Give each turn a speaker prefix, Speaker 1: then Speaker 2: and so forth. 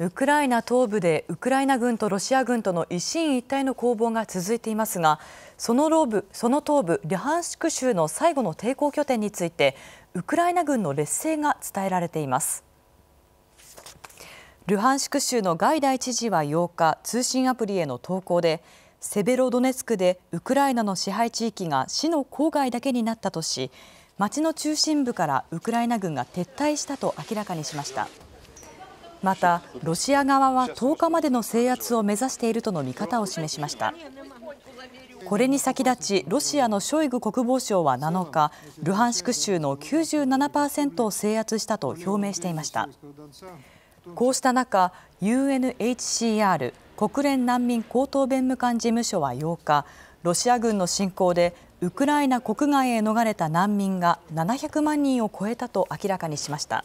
Speaker 1: ウクライナ東部でウクライナ軍とロシア軍との一進一退の攻防が続いていますがその東部リハンシク州の最後の抵抗拠点についてウクライナ軍の劣勢が伝えられていますルハンシク州のガイダイ知事は8日通信アプリへの投稿でセベロドネツクでウクライナの支配地域が市の郊外だけになったとし町の中心部からウクライナ軍が撤退したと明らかにしました。また、ロシア側は10日までの制圧を目指しているとの見方を示しました。これに先立ち、ロシアのショイグ国防相は7日、ルハンシク州の97%を制圧したと表明していました。こうした中、UNHCR= 国連難民高等弁務官事務所は8日、ロシア軍の侵攻でウクライナ国外へ逃れた難民が700万人を超えたと明らかにしました。